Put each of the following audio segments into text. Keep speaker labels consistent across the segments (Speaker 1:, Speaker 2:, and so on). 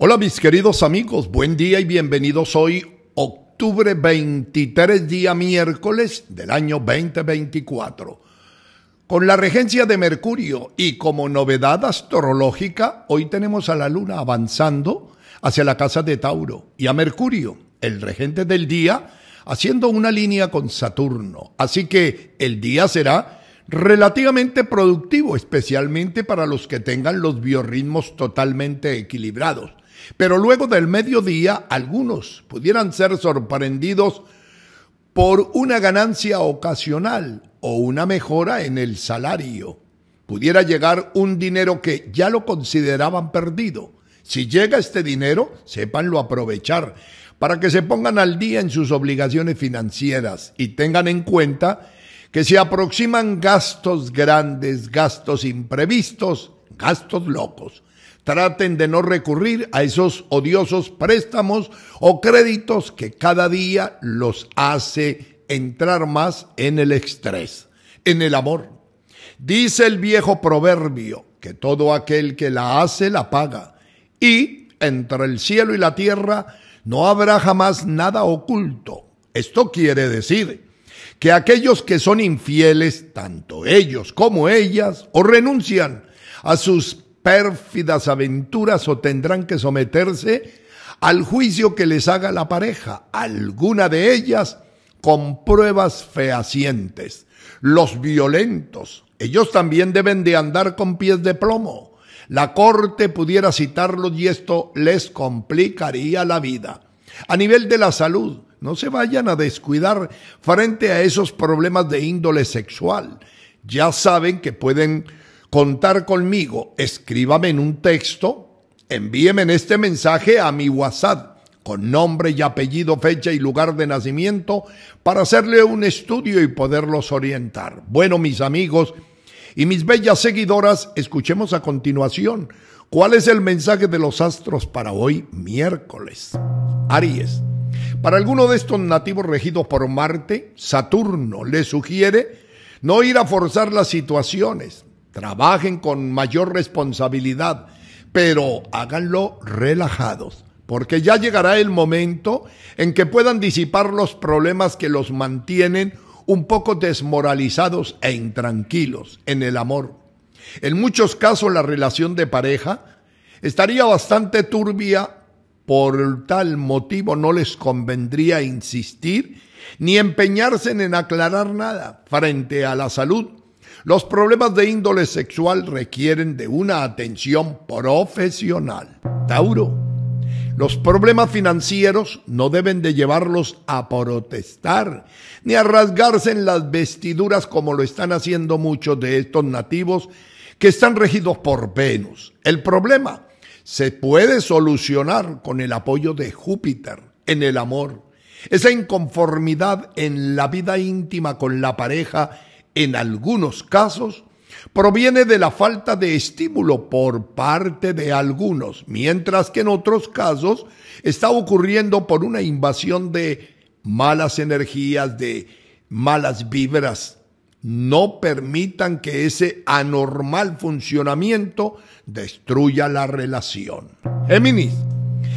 Speaker 1: Hola mis queridos amigos, buen día y bienvenidos hoy, octubre 23, día miércoles del año 2024. Con la regencia de Mercurio y como novedad astrológica, hoy tenemos a la luna avanzando hacia la casa de Tauro y a Mercurio, el regente del día, haciendo una línea con Saturno. Así que el día será relativamente productivo, especialmente para los que tengan los biorritmos totalmente equilibrados. Pero luego del mediodía, algunos pudieran ser sorprendidos por una ganancia ocasional o una mejora en el salario. Pudiera llegar un dinero que ya lo consideraban perdido. Si llega este dinero, sépanlo aprovechar para que se pongan al día en sus obligaciones financieras y tengan en cuenta que se aproximan gastos grandes, gastos imprevistos, gastos locos traten de no recurrir a esos odiosos préstamos o créditos que cada día los hace entrar más en el estrés, en el amor. Dice el viejo proverbio que todo aquel que la hace la paga y entre el cielo y la tierra no habrá jamás nada oculto. Esto quiere decir que aquellos que son infieles, tanto ellos como ellas, o renuncian a sus pérfidas aventuras o tendrán que someterse al juicio que les haga la pareja, alguna de ellas con pruebas fehacientes. Los violentos, ellos también deben de andar con pies de plomo. La corte pudiera citarlos y esto les complicaría la vida. A nivel de la salud, no se vayan a descuidar frente a esos problemas de índole sexual. Ya saben que pueden contar conmigo, escríbame en un texto, envíeme en este mensaje a mi WhatsApp con nombre y apellido, fecha y lugar de nacimiento para hacerle un estudio y poderlos orientar. Bueno, mis amigos y mis bellas seguidoras, escuchemos a continuación cuál es el mensaje de los astros para hoy, miércoles. Aries. Para alguno de estos nativos regidos por Marte, Saturno le sugiere no ir a forzar las situaciones, trabajen con mayor responsabilidad, pero háganlo relajados, porque ya llegará el momento en que puedan disipar los problemas que los mantienen un poco desmoralizados e intranquilos en el amor. En muchos casos la relación de pareja estaría bastante turbia, por tal motivo no les convendría insistir ni empeñarse en aclarar nada frente a la salud los problemas de índole sexual requieren de una atención profesional. Tauro, los problemas financieros no deben de llevarlos a protestar ni a rasgarse en las vestiduras como lo están haciendo muchos de estos nativos que están regidos por Venus. El problema se puede solucionar con el apoyo de Júpiter en el amor. Esa inconformidad en la vida íntima con la pareja en algunos casos, proviene de la falta de estímulo por parte de algunos, mientras que en otros casos está ocurriendo por una invasión de malas energías, de malas vibras. No permitan que ese anormal funcionamiento destruya la relación. Géminis,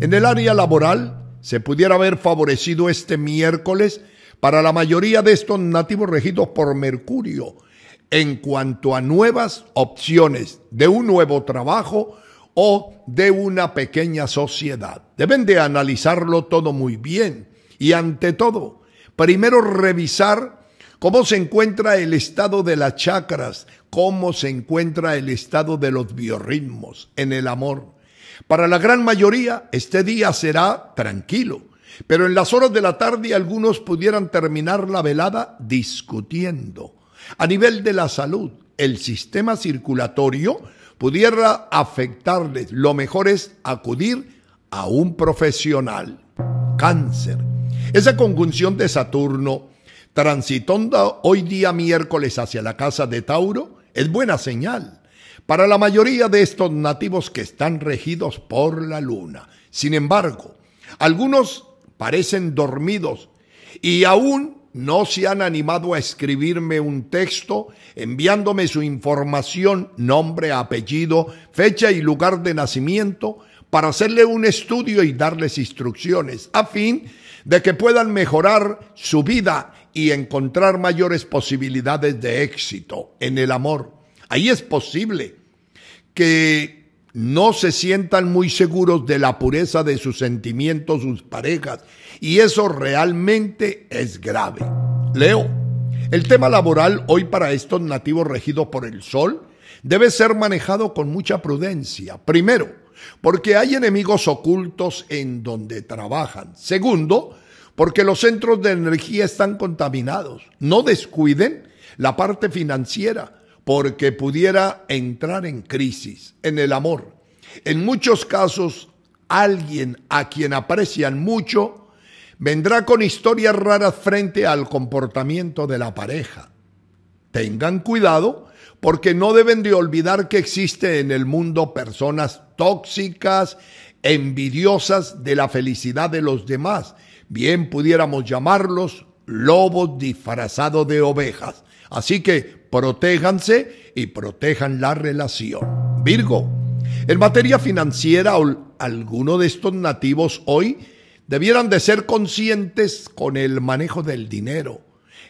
Speaker 1: en el área laboral se pudiera haber favorecido este miércoles para la mayoría de estos nativos regidos por Mercurio en cuanto a nuevas opciones de un nuevo trabajo o de una pequeña sociedad. Deben de analizarlo todo muy bien y ante todo, primero revisar cómo se encuentra el estado de las chakras, cómo se encuentra el estado de los biorritmos en el amor. Para la gran mayoría, este día será tranquilo pero en las horas de la tarde algunos pudieran terminar la velada discutiendo. A nivel de la salud, el sistema circulatorio pudiera afectarles. Lo mejor es acudir a un profesional. Cáncer. Esa conjunción de Saturno transitando hoy día miércoles hacia la casa de Tauro es buena señal para la mayoría de estos nativos que están regidos por la luna. Sin embargo, algunos parecen dormidos y aún no se han animado a escribirme un texto enviándome su información, nombre, apellido, fecha y lugar de nacimiento para hacerle un estudio y darles instrucciones a fin de que puedan mejorar su vida y encontrar mayores posibilidades de éxito en el amor. Ahí es posible que no se sientan muy seguros de la pureza de sus sentimientos, sus parejas, y eso realmente es grave. Leo, el tema laboral hoy para estos nativos regidos por el sol debe ser manejado con mucha prudencia. Primero, porque hay enemigos ocultos en donde trabajan. Segundo, porque los centros de energía están contaminados. No descuiden la parte financiera porque pudiera entrar en crisis, en el amor. En muchos casos, alguien a quien aprecian mucho vendrá con historias raras frente al comportamiento de la pareja. Tengan cuidado porque no deben de olvidar que existe en el mundo personas tóxicas, envidiosas de la felicidad de los demás. Bien pudiéramos llamarlos lobos disfrazados de ovejas. Así que protéjanse y protejan la relación. Virgo, en materia financiera, alguno de estos nativos hoy debieran de ser conscientes con el manejo del dinero,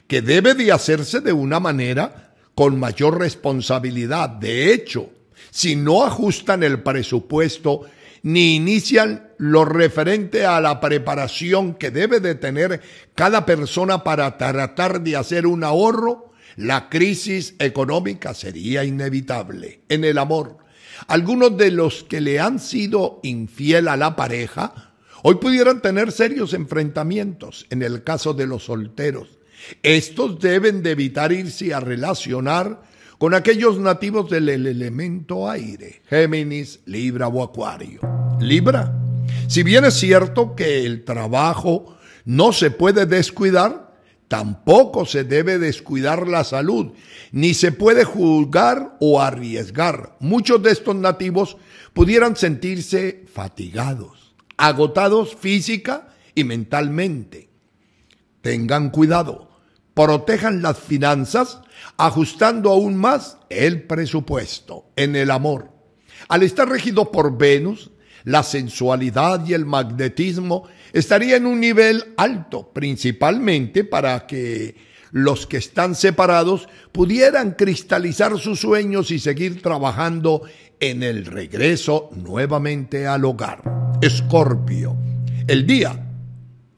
Speaker 1: que debe de hacerse de una manera con mayor responsabilidad. De hecho, si no ajustan el presupuesto ni inician lo referente a la preparación que debe de tener cada persona para tratar de hacer un ahorro, la crisis económica sería inevitable en el amor. Algunos de los que le han sido infiel a la pareja hoy pudieran tener serios enfrentamientos en el caso de los solteros. Estos deben de evitar irse a relacionar con aquellos nativos del elemento aire, Géminis, Libra o Acuario. Libra, si bien es cierto que el trabajo no se puede descuidar, Tampoco se debe descuidar la salud, ni se puede juzgar o arriesgar. Muchos de estos nativos pudieran sentirse fatigados, agotados física y mentalmente. Tengan cuidado, protejan las finanzas ajustando aún más el presupuesto en el amor. Al estar regido por Venus, la sensualidad y el magnetismo estaría en un nivel alto, principalmente para que los que están separados pudieran cristalizar sus sueños y seguir trabajando en el regreso nuevamente al hogar. Escorpio, el día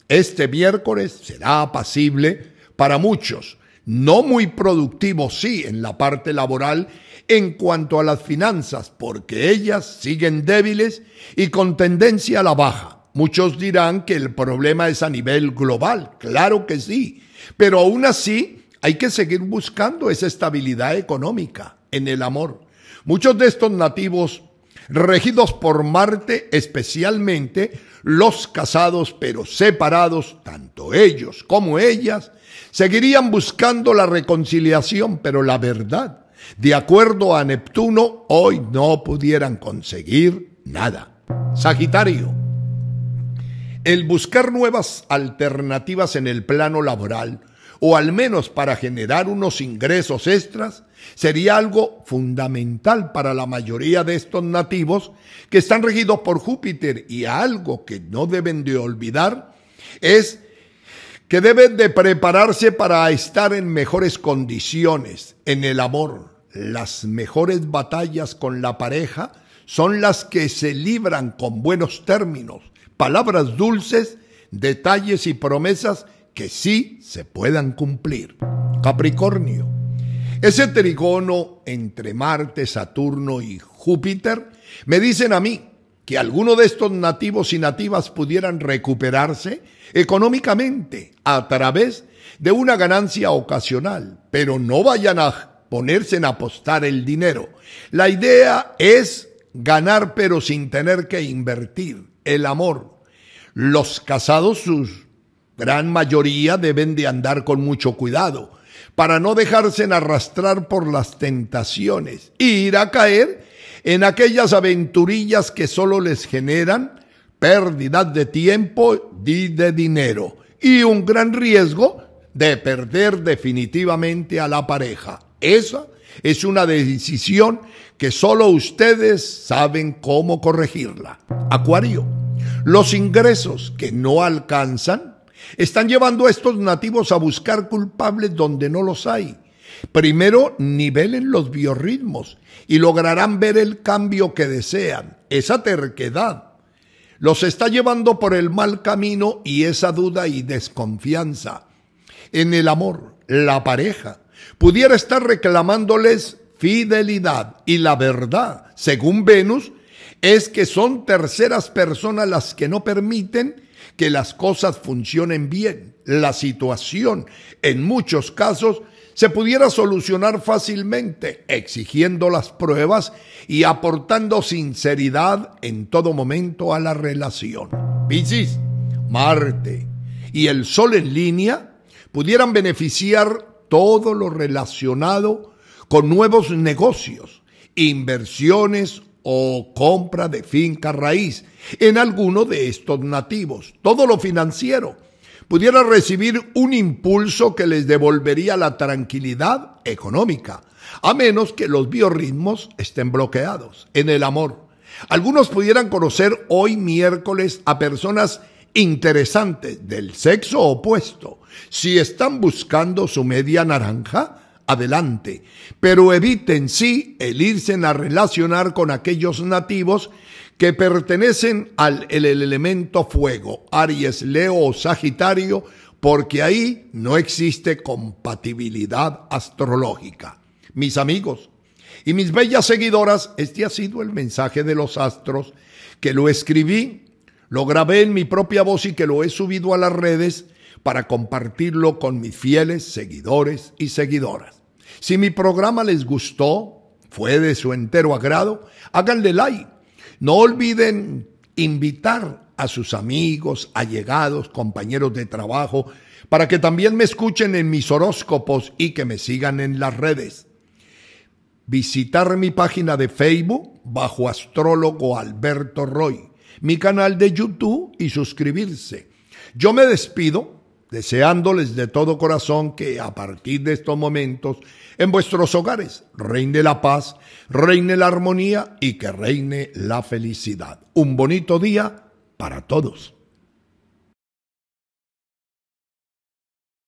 Speaker 1: este miércoles será apacible para muchos, no muy productivo sí en la parte laboral en cuanto a las finanzas, porque ellas siguen débiles y con tendencia a la baja. Muchos dirán que el problema es a nivel global, claro que sí, pero aún así hay que seguir buscando esa estabilidad económica en el amor. Muchos de estos nativos regidos por Marte, especialmente los casados pero separados, tanto ellos como ellas, seguirían buscando la reconciliación, pero la verdad de acuerdo a Neptuno, hoy no pudieran conseguir nada. Sagitario. El buscar nuevas alternativas en el plano laboral, o al menos para generar unos ingresos extras, sería algo fundamental para la mayoría de estos nativos que están regidos por Júpiter y algo que no deben de olvidar es que deben de prepararse para estar en mejores condiciones en el amor, las mejores batallas con la pareja son las que se libran con buenos términos, palabras dulces, detalles y promesas que sí se puedan cumplir. Capricornio. Ese trigono entre Marte, Saturno y Júpiter me dicen a mí que alguno de estos nativos y nativas pudieran recuperarse económicamente a través de una ganancia ocasional, pero no vayan a ponerse en apostar el dinero. La idea es ganar pero sin tener que invertir. El amor. Los casados, su gran mayoría, deben de andar con mucho cuidado para no dejarse arrastrar por las tentaciones e ir a caer en aquellas aventurillas que solo les generan pérdida de tiempo y de dinero y un gran riesgo de perder definitivamente a la pareja. Esa es una decisión que solo ustedes saben cómo corregirla. Acuario, los ingresos que no alcanzan están llevando a estos nativos a buscar culpables donde no los hay. Primero nivelen los biorritmos y lograrán ver el cambio que desean. Esa terquedad los está llevando por el mal camino y esa duda y desconfianza. En el amor, la pareja, pudiera estar reclamándoles fidelidad. Y la verdad, según Venus, es que son terceras personas las que no permiten que las cosas funcionen bien. La situación, en muchos casos, se pudiera solucionar fácilmente, exigiendo las pruebas y aportando sinceridad en todo momento a la relación. Piscis, Marte y el Sol en línea pudieran beneficiar todo lo relacionado con nuevos negocios, inversiones o compra de finca raíz en alguno de estos nativos, todo lo financiero, pudiera recibir un impulso que les devolvería la tranquilidad económica, a menos que los biorritmos estén bloqueados en el amor. Algunos pudieran conocer hoy miércoles a personas Interesante, del sexo opuesto. Si están buscando su media naranja, adelante, pero eviten sí el irse a relacionar con aquellos nativos que pertenecen al el elemento fuego, Aries, Leo o Sagitario, porque ahí no existe compatibilidad astrológica. Mis amigos y mis bellas seguidoras, este ha sido el mensaje de los astros que lo escribí lo grabé en mi propia voz y que lo he subido a las redes para compartirlo con mis fieles seguidores y seguidoras. Si mi programa les gustó, fue de su entero agrado, háganle like. No olviden invitar a sus amigos, allegados, compañeros de trabajo, para que también me escuchen en mis horóscopos y que me sigan en las redes. Visitar mi página de Facebook bajo astrólogo Alberto Roy mi canal de YouTube y suscribirse. Yo me despido deseándoles de todo corazón que a partir de estos momentos en vuestros hogares reine la paz, reine la armonía y que reine la felicidad. Un bonito día para todos.